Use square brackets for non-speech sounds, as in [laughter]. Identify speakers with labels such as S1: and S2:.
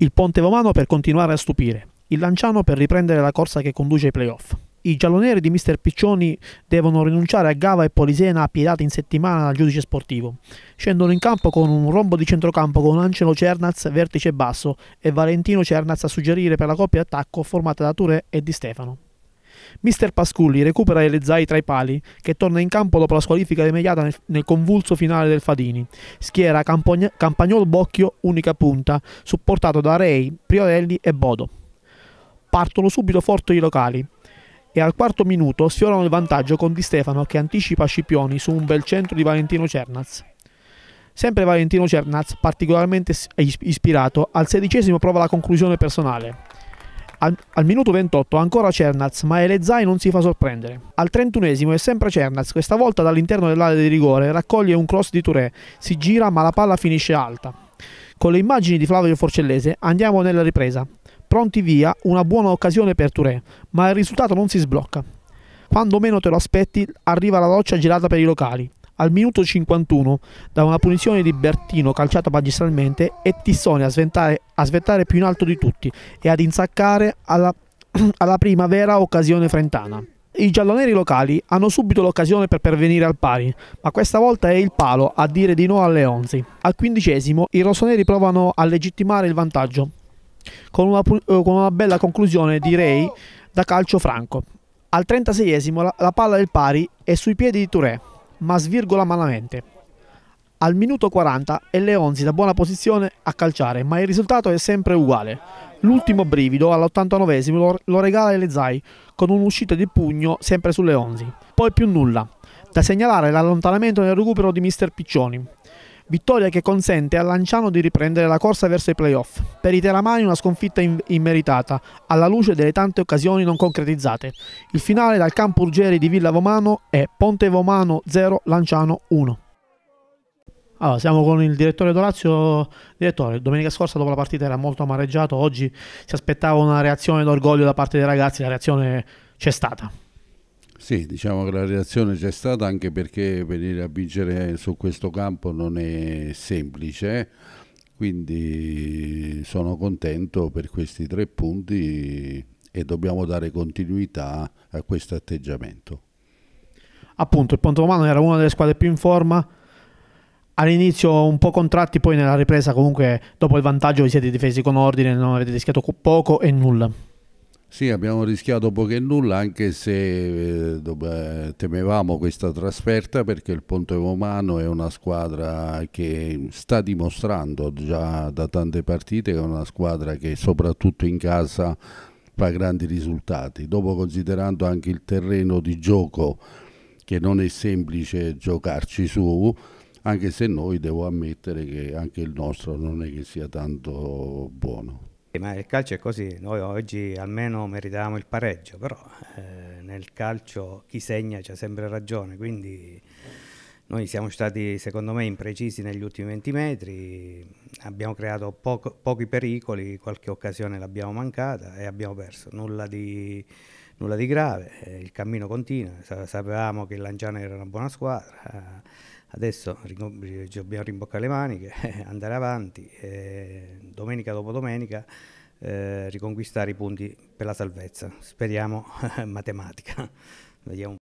S1: il Ponte Romano per continuare a stupire, il Lanciano per riprendere la corsa che conduce ai playoff. I gialloneri di Mister Piccioni devono rinunciare a Gava e Polisena piedati in settimana dal giudice sportivo. Scendono in campo con un rombo di centrocampo con Angelo Cernaz vertice basso e Valentino Cernaz a suggerire per la coppia d'attacco formata da Touré e Di Stefano. Mister Pasculli recupera le zai tra i pali, che torna in campo dopo la squalifica immediata nel, nel convulso finale del Fadini. Schiera Campogna, Campagnol Bocchio, unica punta, supportato da Rei, Priorelli e Bodo. Partono subito forti i locali e al quarto minuto sfiorano il vantaggio con Di Stefano che anticipa Scipioni su un bel centro di Valentino Cernaz. Sempre Valentino Cernaz, particolarmente ispirato, al sedicesimo prova la conclusione personale. Al, al, minuto 28 ancora Cernaz, ma Elezai non si fa sorprendere. Al 31 esimo è sempre Cernaz, questa volta dall'interno dell'area di rigore, raccoglie un cross di Touré, si gira ma la palla finisce alta. Con le immagini di Flavio Forcellese andiamo nella ripresa. Pronti via, una buona occasione per Touré, ma il risultato non si sblocca. Quando meno te lo aspetti arriva la roccia girata per i locali. Al minuto 51, da una punizione di Bertino calciata magistralmente, è Tissone a sventare, a sventare più in alto di tutti e ad insaccare alla, [clears throat] alla prima vera occasione frentana. I gialloneri locali hanno subito l'occasione per pervenire al pari, ma questa volta è il palo a dire di no alle onze. Al quindicesimo i rossoneri provano a legittimare il vantaggio con una, eh, con una bella conclusione di Rey da calcio franco. Al 36esimo la, la palla del pari è sui piedi di Touré, ma svirgola malamente. Al minuto 40 è Leonzi da buona posizione a calciare, ma il risultato è sempre uguale. L'ultimo brivido all'89 lo regala Elezai con un'uscita di pugno sempre su Leonzi. Poi più nulla. Da segnalare l'allontanamento nel recupero di Mister Piccioni, Vittoria che consente a Lanciano di riprendere la corsa verso i playoff. Per i teramani una sconfitta immeritata, alla luce delle tante occasioni non concretizzate. Il finale dal campo Urgeri di Villa Vomano è Ponte Vomano 0, Lanciano 1. Allora, siamo con il direttore Dorazio. Direttore, domenica scorsa dopo la partita era molto amareggiato, oggi si aspettava una reazione d'orgoglio da parte dei ragazzi, la reazione c'è stata.
S2: Sì, diciamo che la reazione c'è stata anche perché venire a vincere su questo campo non è semplice, quindi sono contento per questi tre punti e dobbiamo dare continuità a questo atteggiamento.
S1: Appunto, il Ponte Romano era una delle squadre più in forma, all'inizio un po' contratti, poi nella ripresa comunque dopo il vantaggio vi siete difesi con ordine, non avete rischiato poco e nulla.
S2: Sì, abbiamo rischiato poco e nulla anche se eh, eh, temevamo questa trasferta perché il Ponte Romano è una squadra che sta dimostrando già da tante partite che è una squadra che soprattutto in casa fa grandi risultati. Dopo considerando anche il terreno di gioco che non è semplice giocarci su, anche se noi devo ammettere che anche il nostro non è che sia tanto buono.
S3: Ma il calcio è così, noi oggi almeno meritavamo il pareggio, però eh, nel calcio chi segna c'ha sempre ragione, quindi noi siamo stati secondo me imprecisi negli ultimi 20 metri, abbiamo creato poco, pochi pericoli, qualche occasione l'abbiamo mancata e abbiamo perso, nulla di, nulla di grave, eh, il cammino continua, sapevamo che il Lanciano era una buona squadra Adesso dobbiamo rimboccare le maniche, [laughs] andare avanti, e domenica dopo domenica eh, riconquistare i punti per la salvezza, speriamo [laughs] matematica. Vediamo.